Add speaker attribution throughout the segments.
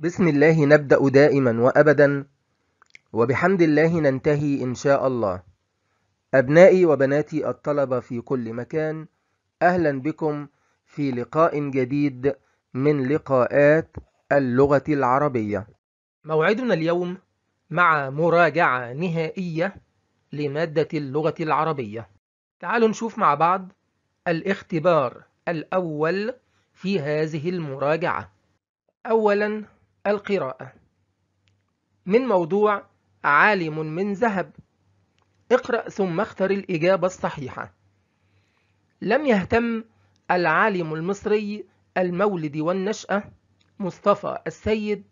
Speaker 1: بسم الله نبدأ دائما وأبدا وبحمد الله ننتهي إن شاء الله أبنائي وبناتي الطلبة في كل مكان أهلا بكم في لقاء جديد من لقاءات اللغة العربية موعدنا اليوم مع مراجعة نهائية لمادة اللغة العربية تعالوا نشوف مع بعض الاختبار الأول في هذه المراجعة أولاً القراءة من موضوع عالم من ذهب اقرأ ثم اختر الإجابة الصحيحة لم يهتم العالم المصري المولد والنشأة مصطفى السيد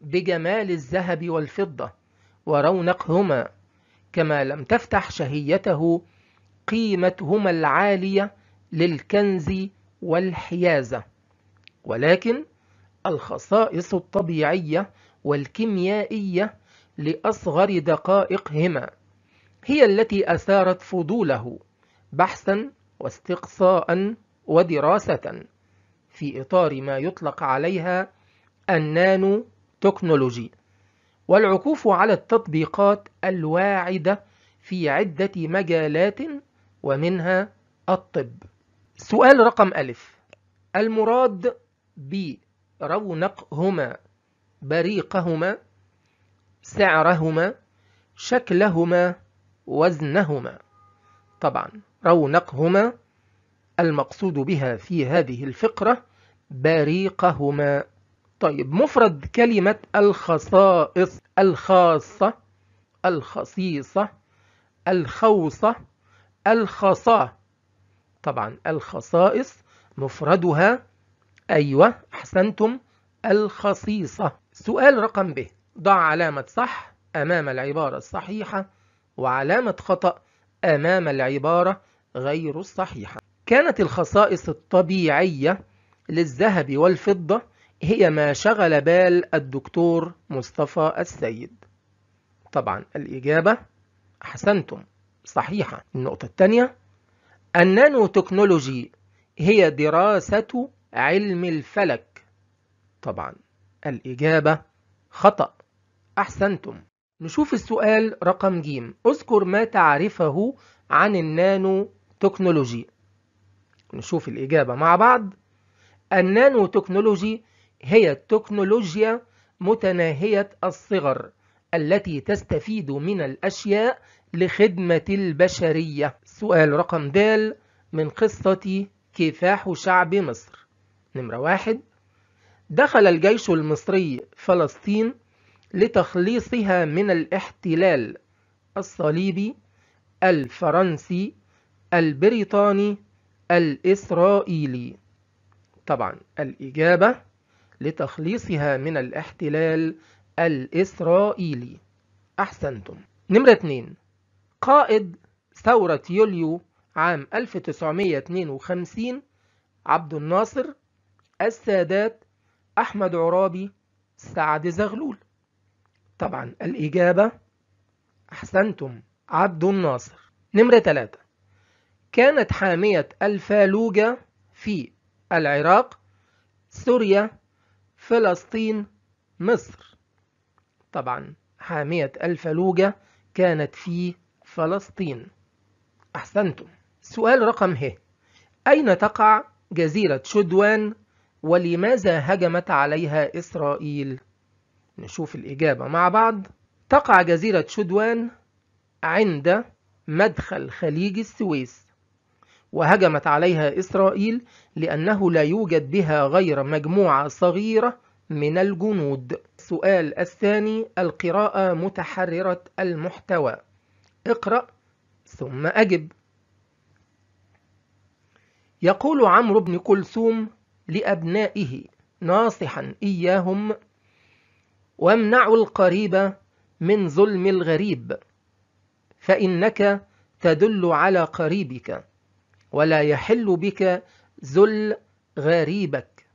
Speaker 1: بجمال الذهب والفضة ورونقهما كما لم تفتح شهيته قيمتهما العالية للكنز والحيازة ولكن الخصائص الطبيعية والكيميائية لأصغر دقائقهما هي التي أثارت فضوله بحثا واستقصاء ودراسة في إطار ما يطلق عليها النانو تكنولوجي والعكوف على التطبيقات الواعدة في عدة مجالات ومنها الطب سؤال رقم ألف المراد بي رونقهما بريقهما سعرهما شكلهما وزنهما طبعا رونقهما المقصود بها في هذه الفقرة بريقهما طيب مفرد كلمة الخصائص الخاصة الخصيصة الخوصة الخصاء طبعا الخصائص مفردها أيوة أحسنتم الخصيصة سؤال رقم ب ضع علامة صح أمام العبارة الصحيحة وعلامة خطأ أمام العبارة غير الصحيحة كانت الخصائص الطبيعية للذهب والفضة هي ما شغل بال الدكتور مصطفى السيد طبعا الإجابة أحسنتم صحيحة النقطة الثانية النانو تكنولوجي هي دراسة علم الفلك طبعا الإجابة خطأ أحسنتم نشوف السؤال رقم ج اذكر ما تعرفه عن النانو تكنولوجي نشوف الإجابة مع بعض النانو تكنولوجي هي التكنولوجيا متناهية الصغر التي تستفيد من الأشياء لخدمة البشرية سؤال رقم د من قصة كفاح شعب مصر نمرة واحد دخل الجيش المصري فلسطين لتخليصها من الاحتلال الصليبي الفرنسي البريطاني الإسرائيلي طبعا الإجابة لتخليصها من الاحتلال الإسرائيلي أحسنتم نمرة 2 قائد ثورة يوليو عام 1952 عبد الناصر السادات أحمد عرابي سعد زغلول طبعا الإجابة أحسنتم عبد الناصر نمرة 3 كانت حامية الفالوجة في العراق سوريا فلسطين مصر طبعا حامية الفالوجة كانت في فلسطين أحسنتم سؤال رقم ه أين تقع جزيرة شدوان ولماذا هجمت عليها إسرائيل؟ نشوف الإجابة مع بعض تقع جزيرة شدوان عند مدخل خليج السويس وهجمت عليها إسرائيل لأنه لا يوجد بها غير مجموعة صغيرة من الجنود السؤال الثاني القراءة متحررة المحتوى اقرأ ثم أجب يقول عمرو بن كلثوم لأبنائه ناصحا إياهم وامنعوا القريب من ظلم الغريب فإنك تدل على قريبك ولا يحل بك ذل غريبك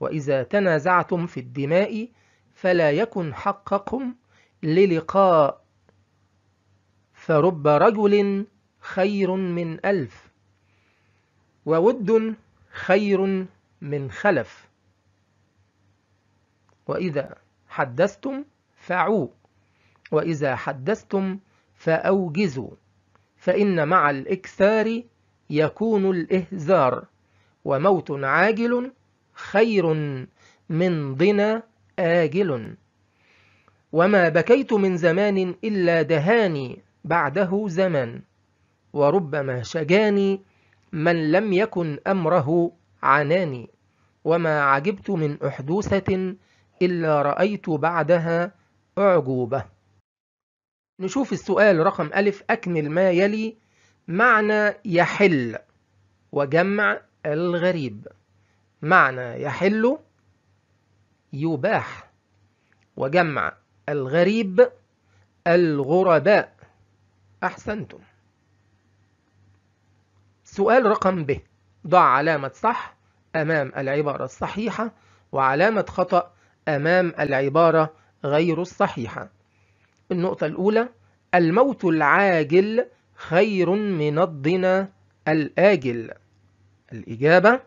Speaker 1: وإذا تنازعتم في الدماء فلا يكن حقكم للقاء فرب رجل خير من ألف وود خير من خلف وإذا حدثتم فعوا وإذا حدثتم فأوجزوا فإن مع الإكثار يكون الإهزار وموت عاجل خير من ضنا آجل وما بكيت من زمان إلا دهاني بعده زمان وربما شجاني من لم يكن أمره عناني وما عجبت من أحدوثة إلا رأيت بعدها أعجوبة نشوف السؤال رقم ألف أكمل ما يلي معنى يحل وجمع الغريب معنى يحل يباح وجمع الغريب الغرباء أحسنتم سؤال رقم ب ضع علامة صح أمام العبارة الصحيحة وعلامة خطأ أمام العبارة غير الصحيحة النقطة الأولى الموت العاجل خير من الضنا الآجل الإجابة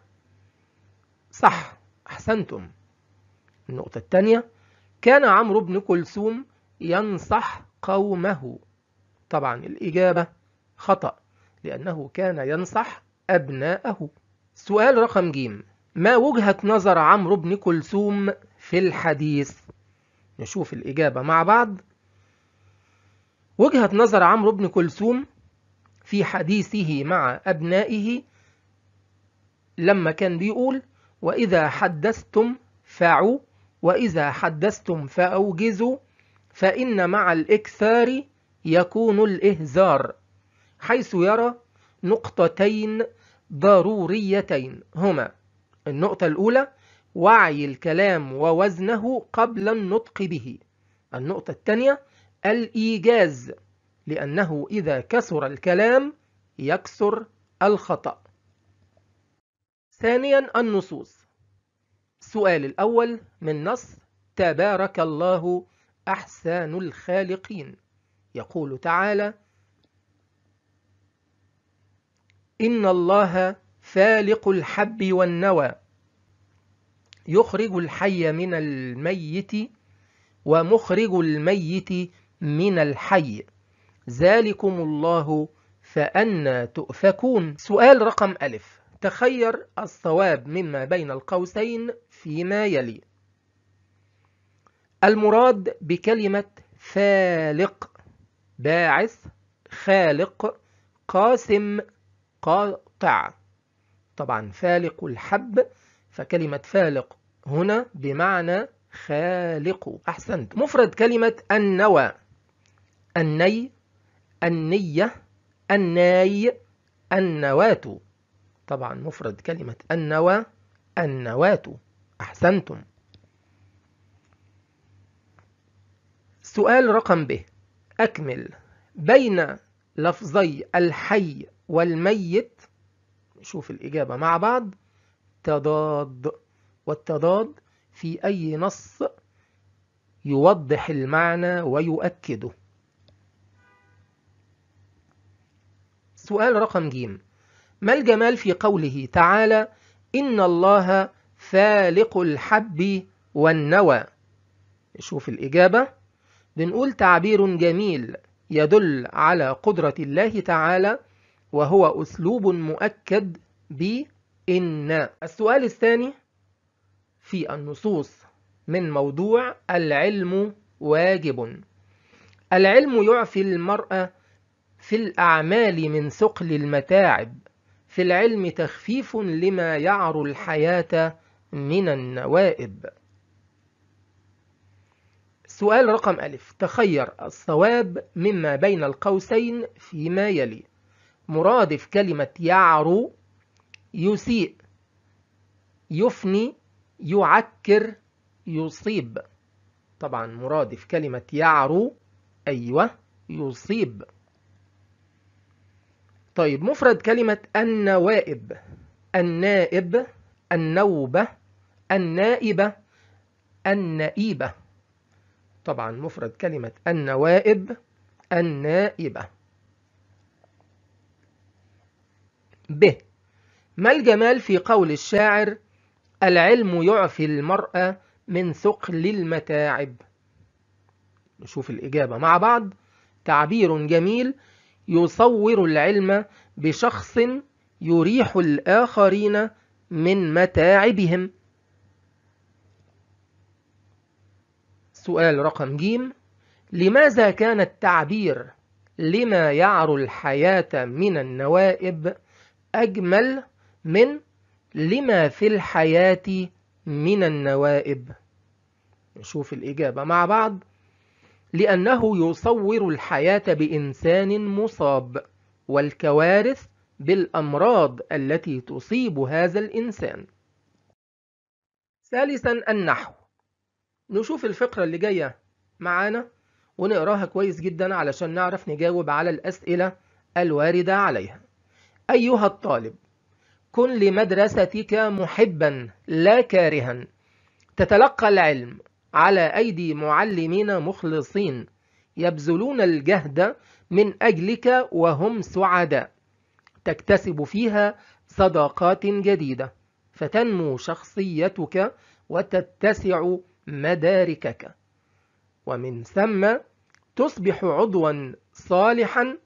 Speaker 1: صح أحسنتم النقطة الثانية كان عمرو بن كلثوم ينصح قومه طبعا الإجابة خطأ لأنه كان ينصح أبناءه سؤال رقم ج ما وجهة نظر عمرو بن كلثوم في الحديث نشوف الإجابة مع بعض وجهة نظر عمرو بن كلثوم في حديثه مع أبنائه لما كان بيقول وإذا حدثتم فعوا وإذا حدثتم فأوجزوا فإن مع الإكثار يكون الإهزار حيث يرى نقطتين ضروريتين هما النقطة الأولى وعي الكلام ووزنه قبل النطق به النقطة الثانية الإيجاز لأنه إذا كسر الكلام يكسر الخطأ ثانيا النصوص السؤال الأول من نص تبارك الله أحسان الخالقين يقول تعالى إن الله فالق الحب والنوى يخرج الحي من الميت ومخرج الميت من الحي ذلكم الله فأنى تؤفكون سؤال رقم ألف تخير الصواب مما بين القوسين فيما يلي المراد بكلمة فالق باعث خالق قاسم قاطع طبعا فالق الحب فكلمة فالق هنا بمعنى خالق أحسنت مفرد كلمة النوى الني النية الناي النواة طبعا مفرد كلمة النوى النواة أحسنتم سؤال رقم به أكمل بين لفظي الحي والميت نشوف الإجابة مع بعض تضاد والتضاد في أي نص يوضح المعنى ويؤكده سؤال رقم ج ما الجمال في قوله تعالى إن الله فالق الحب والنوى شوف الإجابة بنقول تعبير جميل يدل على قدرة الله تعالى وهو أسلوب مؤكد بإن السؤال الثاني في النصوص من موضوع العلم واجب العلم يعفي المرأة في الأعمال من ثقل المتاعب في العلم تخفيف لما يعر الحياة من النوائب سؤال رقم ألف تخير الصواب مما بين القوسين فيما يلي مرادف كلمة يعرو يسيء يفني يعكر يصيب طبعا مرادف كلمة يعرو أيوة يصيب طيب مفرد كلمة النوائب النائب النوبة النائبة النائبة طبعا مفرد كلمة النوائب النائبة ب ما الجمال في قول الشاعر العلم يعفي المرء من ثقل المتاعب نشوف الإجابة مع بعض تعبير جميل يصور العلم بشخص يريح الآخرين من متاعبهم سؤال رقم ج لماذا كان التعبير لما يعرو الحياة من النوائب أجمل من لما في الحياة من النوائب نشوف الإجابة مع بعض لأنه يصور الحياة بإنسان مصاب والكوارث بالأمراض التي تصيب هذا الإنسان ثالثا النحو نشوف الفقرة اللي جاية معانا ونقراها كويس جدا علشان نعرف نجاوب على الأسئلة الواردة عليها أيها الطالب كن لمدرستك محبا لا كارها تتلقى العلم على أيدي معلمين مخلصين يبذلون الجهد من أجلك وهم سعداء تكتسب فيها صداقات جديدة فتنمو شخصيتك وتتسع مداركك ومن ثم تصبح عضوا صالحا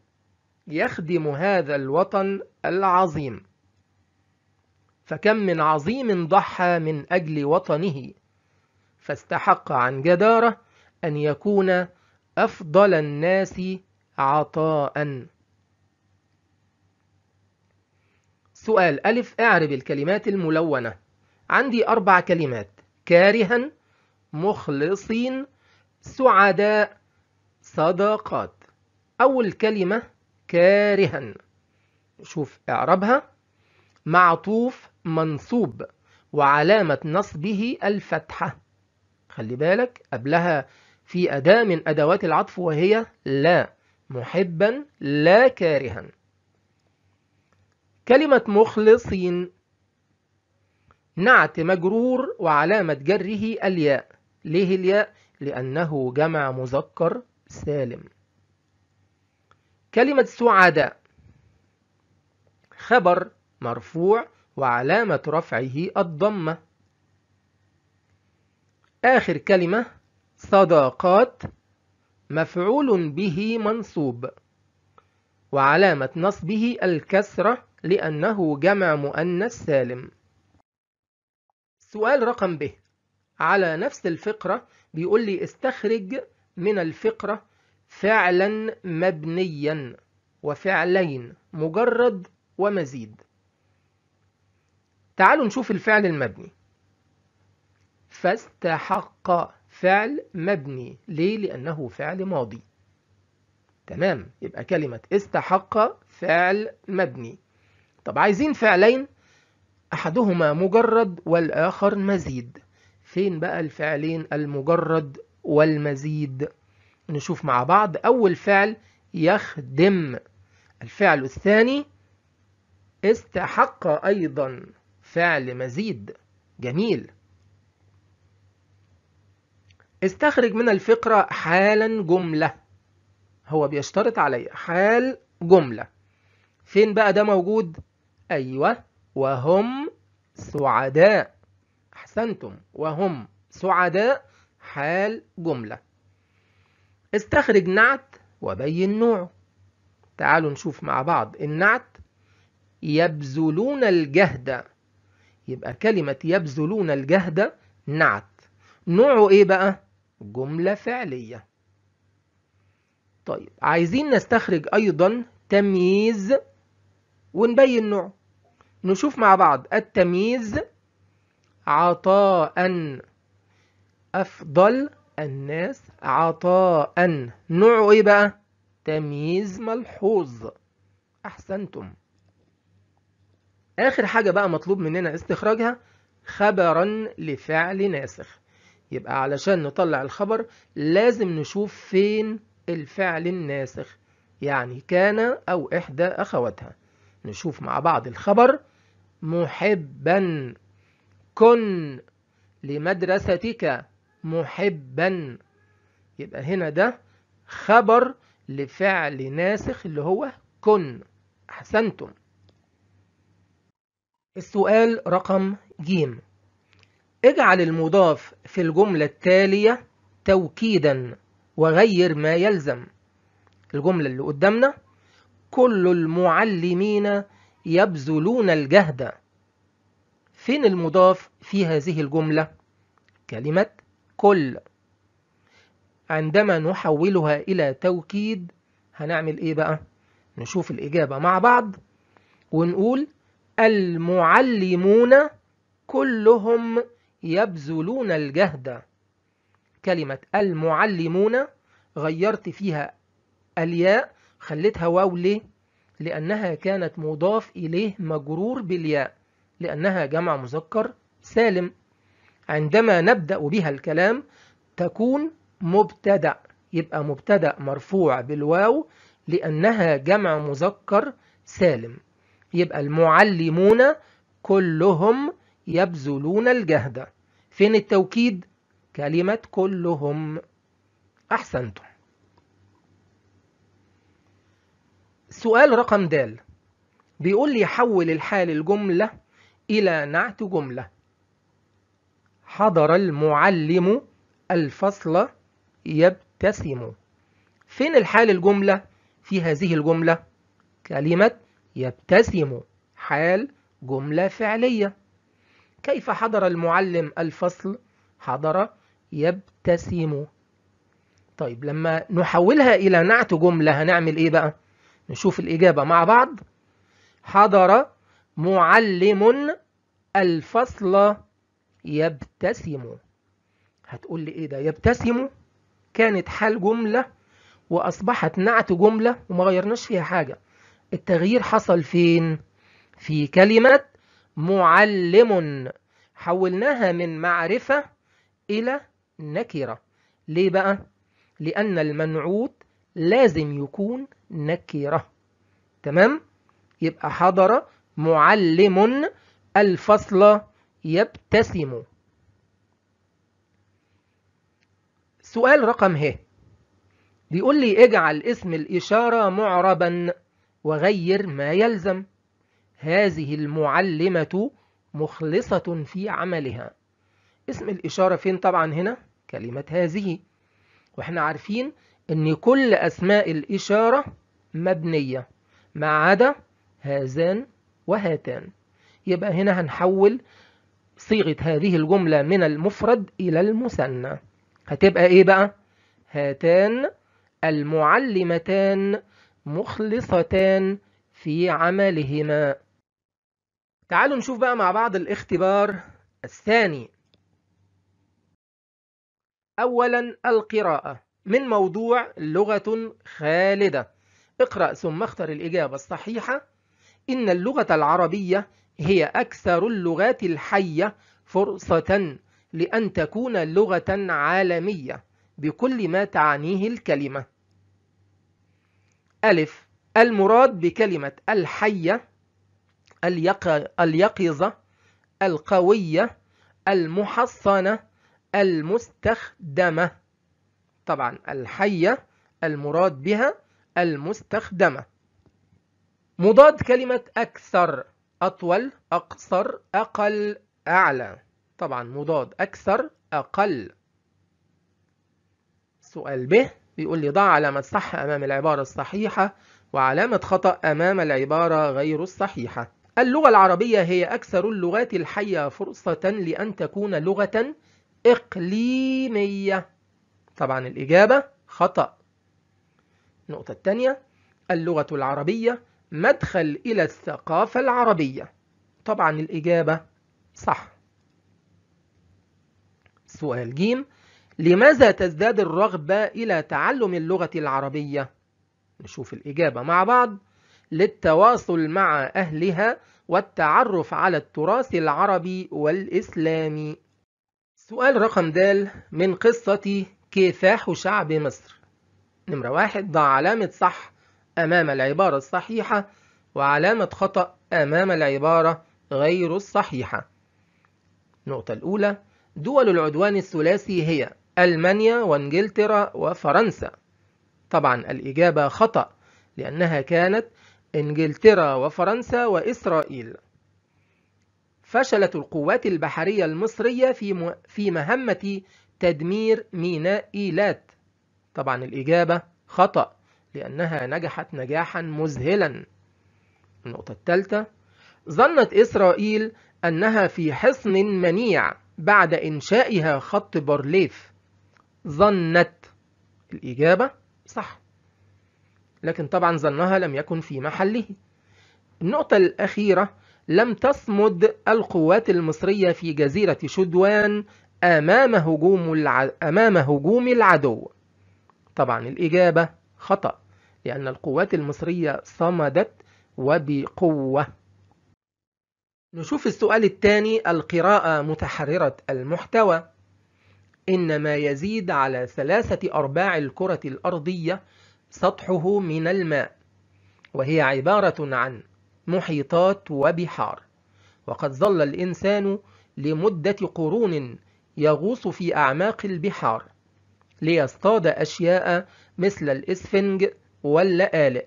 Speaker 1: يخدم هذا الوطن العظيم فكم من عظيم ضحى من أجل وطنه فاستحق عن جدارة أن يكون أفضل الناس عطاء سؤال ألف أعرب الكلمات الملونة عندي أربع كلمات كارها مخلصين سعداء صداقات أول كلمة كارها شوف اعرابها معطوف منصوب وعلامة نصبه الفتحة خلي بالك قبلها في أداة من أدوات العطف وهي لا محبا لا كارها كلمة مخلصين نعت مجرور وعلامة جره الياء ليه الياء؟ لأنه جمع مذكر سالم كلمة سعداء خبر مرفوع وعلامة رفعه الضمة آخر كلمة صداقات مفعول به منصوب وعلامة نصبه الكسرة لأنه جمع مؤنث سالم سؤال رقم ب على نفس الفقرة بيقول لي استخرج من الفقرة فعلا مبنيا وفعلين مجرد ومزيد تعالوا نشوف الفعل المبني فاستحق فعل مبني ليه لأنه فعل ماضي تمام يبقى كلمة استحق فعل مبني طب عايزين فعلين أحدهما مجرد والآخر مزيد فين بقى الفعلين المجرد والمزيد نشوف مع بعض أول فعل يخدم الفعل الثاني استحق أيضا فعل مزيد جميل استخرج من الفقرة حالا جملة هو بيشترط علي حال جملة فين بقى ده موجود؟ أيوة وهم سعداء أحسنتم وهم سعداء حال جملة استخرج نعت وبين نوعه تعالوا نشوف مع بعض النعت يبذلون الجهد يبقى كلمة يبذلون الجهد نعت نوعه ايه بقى؟ جملة فعلية طيب عايزين نستخرج ايضا تمييز ونبين نوعه نشوف مع بعض التمييز عطاء أفضل الناس عطاء نوعه ايه بقى تمييز ملحوظ احسنتم اخر حاجه بقى مطلوب مننا استخراجها خبرا لفعل ناسخ يبقى علشان نطلع الخبر لازم نشوف فين الفعل الناسخ يعني كان او احدى اخواتها نشوف مع بعض الخبر محبا كن لمدرستك محبا يبقى هنا ده خبر لفعل ناسخ اللي هو كن أحسنتم السؤال رقم ج اجعل المضاف في الجملة التالية توكيدا وغير ما يلزم الجملة اللي قدامنا كل المعلمين يبذلون الجهد فين المضاف في هذه الجملة؟ كلمة كل عندما نحولها إلى توكيد هنعمل إيه بقى؟ نشوف الإجابة مع بعض ونقول المعلمون كلهم يبذلون الجهد كلمة المعلمون غيرت فيها الياء خليتها واو ليه؟ لأنها كانت مضاف إليه مجرور بالياء لأنها جمع مذكر سالم عندما نبدأ بها الكلام تكون مبتدأ يبقى مبتدأ مرفوع بالواو لأنها جمع مذكر سالم يبقى المعلمون كلهم يبذلون الجهد فين التوكيد؟ كلمة كلهم أحسنتم سؤال رقم د بيقول لي حول الحال الجملة إلى نعت جملة حضر المعلم الفصل يبتسم فين الحال الجملة في هذه الجملة كلمة يبتسم حال جملة فعلية كيف حضر المعلم الفصل حضر يبتسم طيب لما نحولها إلى نعت جملة هنعمل إيه بقى نشوف الإجابة مع بعض حضر معلم الفصل يبتسم هتقول لي ايه ده يبتسم كانت حال جملة وأصبحت نعت جملة وما غيرناش فيها حاجة التغيير حصل فين؟ في كلمة معلم حولناها من معرفة إلى نكرة ليه بقى؟ لأن المنعوت لازم يكون نكرة تمام؟ يبقى حضر معلم الفصل يبتسم سؤال رقم ه بيقول لي اجعل اسم الإشارة معربا وغير ما يلزم هذه المعلمة مخلصة في عملها اسم الإشارة فين طبعا هنا كلمة هذه واحنا عارفين ان كل أسماء الإشارة مبنية ما عدا هذان وهاتان يبقى هنا هنحول صيغة هذه الجملة من المفرد إلى المثنى هتبقى إيه بقى؟ هاتان المعلمتان مخلصتان في عملهما تعالوا نشوف بقى مع بعض الاختبار الثاني أولا القراءة من موضوع لغة خالدة اقرأ ثم اختر الإجابة الصحيحة إن اللغة العربية هي أكثر اللغات الحية فرصة لأن تكون لغة عالمية بكل ما تعنيه الكلمة ألف المراد بكلمة الحية اليقظة القوية المحصنة المستخدمة طبعا الحية المراد بها المستخدمة مضاد كلمة أكثر أطول أقصر أقل أعلى طبعا مضاد أكثر أقل سؤال ب بيقول لي ضع علامة صح أمام العبارة الصحيحة وعلامة خطأ أمام العبارة غير الصحيحة اللغة العربية هي أكثر اللغات الحية فرصة لأن تكون لغة إقليمية طبعا الإجابة خطأ النقطة الثانية اللغة العربية مدخل إلى الثقافة العربية طبعا الإجابة صح سؤال ج لماذا تزداد الرغبة إلى تعلم اللغة العربية؟ نشوف الإجابة مع بعض للتواصل مع أهلها والتعرف على التراث العربي والإسلامي سؤال رقم د من قصة كفاح شعب مصر نمرة واحد ضع علامة صح أمام العبارة الصحيحة وعلامة خطأ أمام العبارة غير الصحيحة نقطة الأولى دول العدوان الثلاثي هي ألمانيا وانجلترا وفرنسا طبعا الإجابة خطأ لأنها كانت انجلترا وفرنسا وإسرائيل فشلت القوات البحرية المصرية في في مهمة تدمير ميناء إيلات طبعا الإجابة خطأ لأنها نجحت نجاحا مذهلا النقطة الثالثة ظنت إسرائيل أنها في حصن منيع بعد إنشائها خط بارليف ظنت الإجابة صح لكن طبعا ظنها لم يكن في محله النقطة الأخيرة لم تصمد القوات المصرية في جزيرة شدوان أمام هجوم, الع... أمام هجوم العدو طبعا الإجابة خطأ لأن القوات المصرية صمدت وبقوة نشوف السؤال الثاني القراءة متحررة المحتوى إن ما يزيد على ثلاثة أرباع الكرة الأرضية سطحه من الماء وهي عبارة عن محيطات وبحار وقد ظل الإنسان لمدة قرون يغوص في أعماق البحار ليصطاد أشياء مثل الإسفنج واللآلئ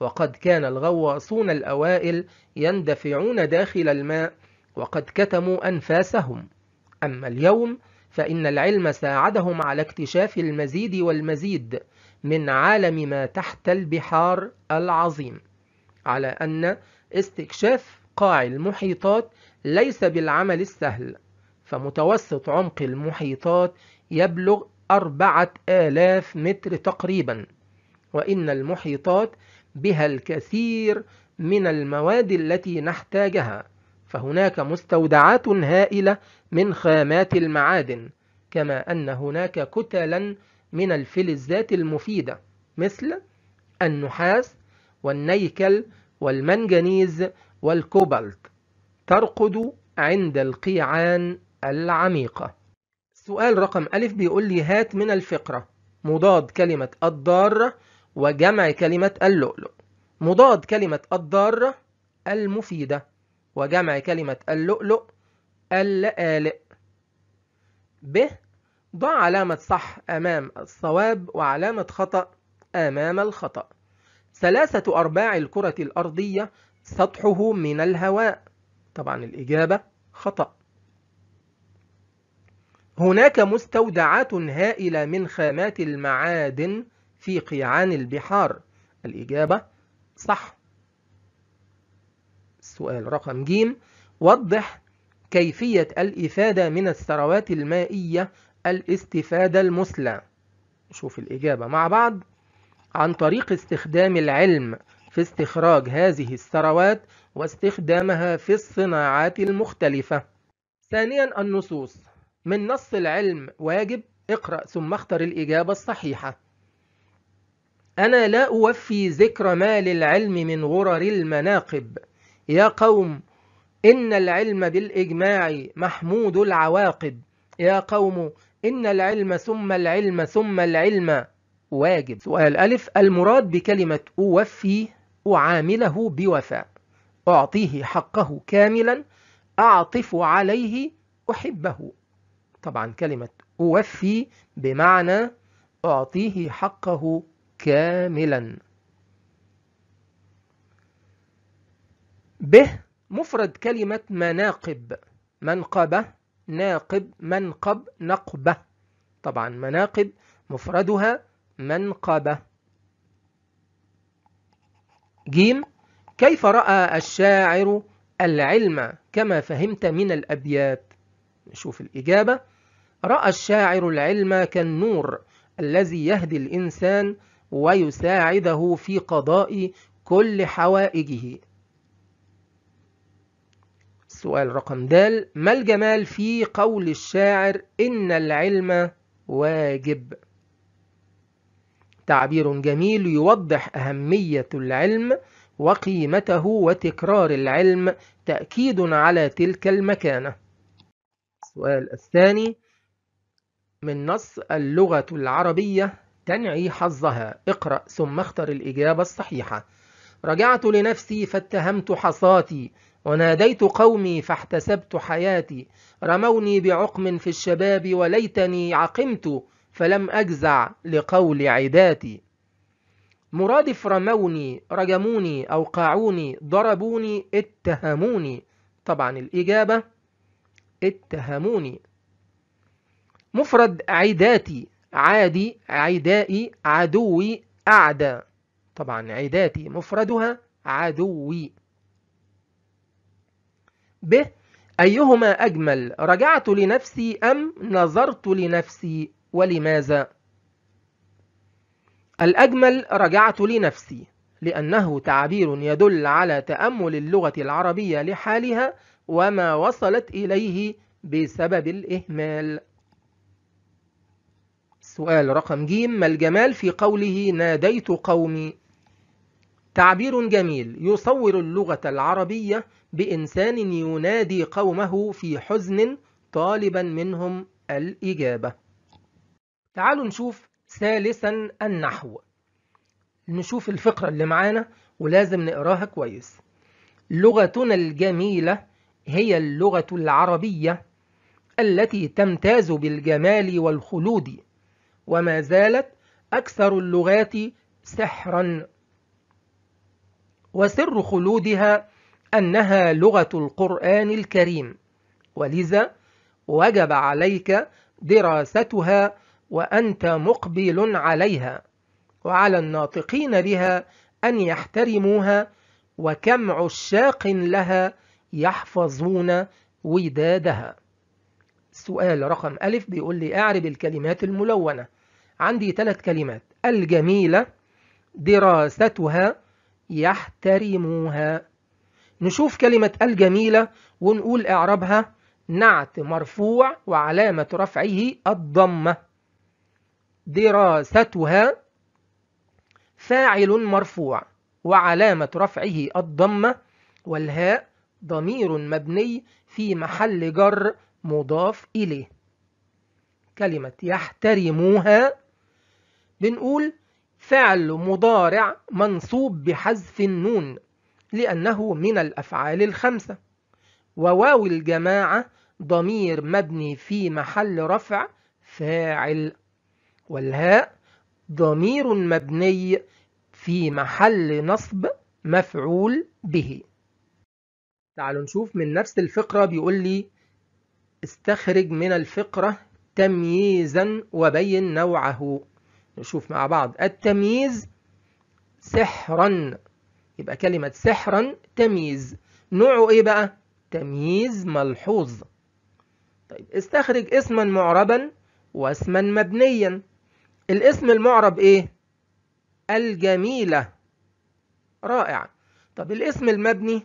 Speaker 1: وقد كان الغواصون الأوائل يندفعون داخل الماء وقد كتموا أنفاسهم أما اليوم فإن العلم ساعدهم على اكتشاف المزيد والمزيد من عالم ما تحت البحار العظيم على أن استكشاف قاع المحيطات ليس بالعمل السهل فمتوسط عمق المحيطات يبلغ أربعة آلاف متر تقريبا وإن المحيطات بها الكثير من المواد التي نحتاجها فهناك مستودعات هائلة من خامات المعادن كما أن هناك كتلا من الفلزات المفيدة مثل النحاس والنيكل والمنجنيز والكوبالت ترقد عند القيعان العميقة سؤال رقم ألف بيقول لي هات من الفقرة مضاد كلمة الضارة وجمع كلمة اللؤلؤ مضاد كلمة الضارة المفيدة وجمع كلمة اللؤلؤ اللآلئ ب ضع علامة صح أمام الصواب وعلامة خطأ أمام الخطأ ثلاثة أرباع الكرة الأرضية سطحه من الهواء طبعا الإجابة خطأ هناك مستودعات هائلة من خامات المعادن في قيعان البحار الإجابة صح السؤال رقم ج وضح كيفية الإفادة من الثروات المائية الاستفادة المثلى نشوف الإجابة مع بعض عن طريق استخدام العلم في استخراج هذه الثروات واستخدامها في الصناعات المختلفة ثانيا النصوص من نص العلم واجب اقرأ ثم اختر الإجابة الصحيحة أنا لا أوفي ذكر ما للعلم من غرر المناقب يا قوم إن العلم بالإجماع محمود العواقب يا قوم إن العلم ثم العلم ثم العلم واجب سؤال ألف المراد بكلمة أوفي أعامله بوفاء أعطيه حقه كاملا أعطف عليه أحبه طبعا كلمة أوفي بمعنى أعطيه حقه كاملا به مفرد كلمة مناقب منقبة ناقب منقب نقبة طبعا مناقب مفردها منقبة جيم كيف رأى الشاعر العلم كما فهمت من الأبيات نشوف الإجابة رأى الشاعر العلم كالنور الذي يهدي الإنسان ويساعده في قضاء كل حوائجه سؤال رقم د ما الجمال في قول الشاعر إن العلم واجب تعبير جميل يوضح أهمية العلم وقيمته وتكرار العلم تأكيد على تلك المكانة السؤال الثاني من نص اللغة العربية تنعي حظها اقرأ ثم اختر الإجابة الصحيحة رجعت لنفسي فاتهمت حصاتي وناديت قومي فاحتسبت حياتي رموني بعقم في الشباب وليتني عقمت فلم أجزع لقول عداتي مرادف رموني رجموني أوقعوني ضربوني اتهموني طبعا الإجابة اتهموني مفرد عيداتي عادي عدائي عدوي أعدى طبعا عداتي مفردها عدوي ب أيهما أجمل رجعت لنفسي أم نظرت لنفسي ولماذا الأجمل رجعت لنفسي لأنه تعبير يدل على تأمل اللغة العربية لحالها وما وصلت إليه بسبب الإهمال سؤال رقم ج ما الجمال في قوله ناديت قومي تعبير جميل يصور اللغة العربية بإنسان ينادي قومه في حزن طالبا منهم الإجابة تعالوا نشوف ثالثا النحو نشوف الفقرة اللي معانا ولازم نقراها كويس لغتنا الجميلة هي اللغة العربية التي تمتاز بالجمال والخلود وما زالت أكثر اللغات سحرا وسر خلودها أنها لغة القرآن الكريم ولذا وجب عليك دراستها وأنت مقبل عليها وعلى الناطقين بها أن يحترموها وكم عشاق لها يحفظون ودادها سؤال رقم ألف بيقول لي أعرب الكلمات الملونة عندي ثلاث كلمات الجميلة دراستها يحترموها نشوف كلمة الجميلة ونقول إعرابها نعت مرفوع وعلامة رفعه الضمة دراستها فاعل مرفوع وعلامة رفعه الضمة والهاء ضمير مبني في محل جر مضاف إليه كلمة يحترموها بنقول فعل مضارع منصوب بحذف النون لأنه من الأفعال الخمسة وواو الجماعة ضمير مبني في محل رفع فاعل والهاء ضمير مبني في محل نصب مفعول به تعالوا نشوف من نفس الفقرة بيقول لي استخرج من الفقرة تمييزا وبين نوعه نشوف مع بعض التمييز سحرا يبقى كلمة سحرا تمييز نوعه ايه بقى؟ تمييز ملحوظ طيب استخرج اسما معربا واسما مبنيا الاسم المعرب ايه؟ الجميلة رائع طب الاسم المبني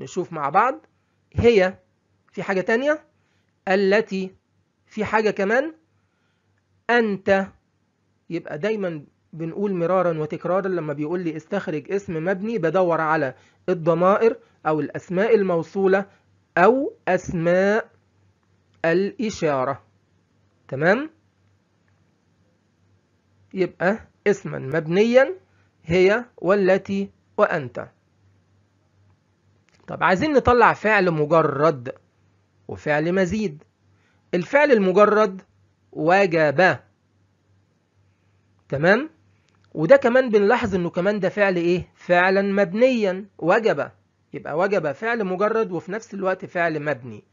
Speaker 1: نشوف مع بعض هي في حاجة تانية التي في حاجة كمان أنت يبقى دايما بنقول مرارا وتكرارا لما بيقول لي استخرج اسم مبني بدور على الضمائر أو الأسماء الموصولة أو أسماء الإشارة تمام يبقى اسما مبنيا هي والتي وأنت طب عايزين نطلع فعل مجرد وفعل مزيد الفعل المجرد وجب تمام وده كمان بنلاحظ انه كمان ده فعل ايه فعلا مبنيا وجب يبقى وجب فعل مجرد وفي نفس الوقت فعل مبني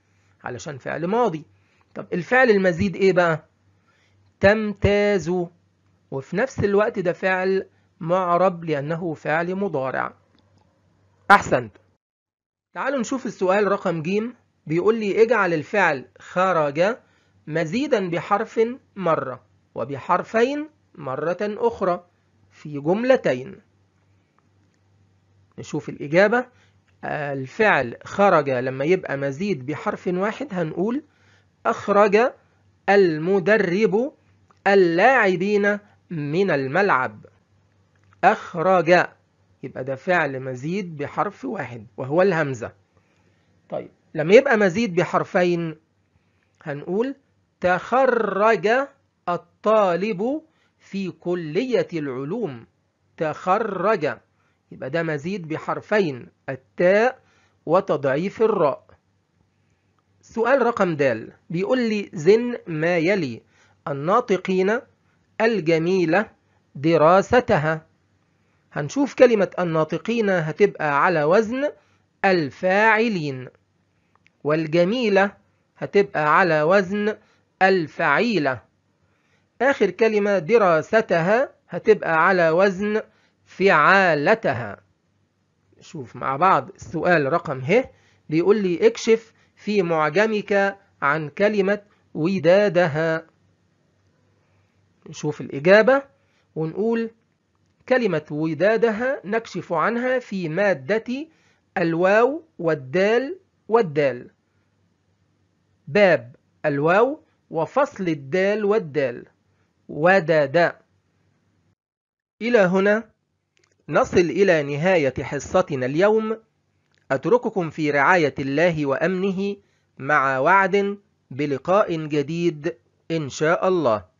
Speaker 1: علشان فعل ماضي طب الفعل المزيد ايه بقى تمتاز وفي نفس الوقت ده فعل معرب لانه فعل مضارع احسنت تعالوا نشوف السؤال رقم ج بيقول لي اجعل الفعل خرج مزيدا بحرف مرة وبحرفين مرة أخرى في جملتين نشوف الإجابة الفعل خرج لما يبقى مزيد بحرف واحد هنقول أخرج المدرب اللاعبين من الملعب أخرج يبقى ده فعل مزيد بحرف واحد وهو الهمزة طيب لما يبقى مزيد بحرفين هنقول تخرج الطالب في كلية العلوم تخرج يبقى ده مزيد بحرفين التاء وتضعيف الراء سؤال رقم د بيقول لي زن ما يلي الناطقين الجميلة دراستها هنشوف كلمة الناطقين هتبقى على وزن الفاعلين والجميلة هتبقى على وزن الفعيلة آخر كلمة دراستها هتبقى على وزن فعالتها شوف مع بعض السؤال رقم ه بيقول لي اكشف في معجمك عن كلمة ودادها نشوف الإجابة ونقول كلمة ودادها نكشف عنها في مادة الواو والدال والدال باب الواو وفصل الدال والدال ودادا إلى هنا نصل إلى نهاية حصتنا اليوم أترككم في رعاية الله وأمنه مع وعد بلقاء جديد إن شاء الله